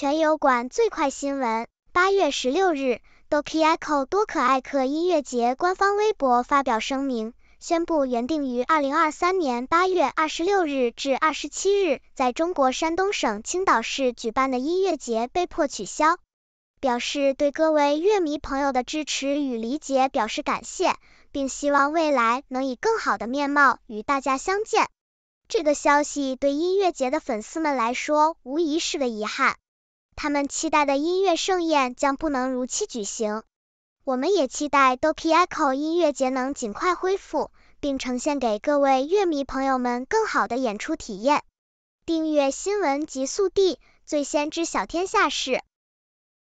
全油管最快新闻：八月十六日，d o Echo k i 多可爱克音乐节官方微博发表声明，宣布原定于二零二三年八月二十六日至二十七日在中国山东省青岛市举办的音乐节被迫取消，表示对各位乐迷朋友的支持与理解表示感谢，并希望未来能以更好的面貌与大家相见。这个消息对音乐节的粉丝们来说，无疑是个遗憾。他们期待的音乐盛宴将不能如期举行，我们也期待 d o k y o 音乐节能尽快恢复，并呈现给各位乐迷朋友们更好的演出体验。订阅新闻极速递，最先知晓天下事。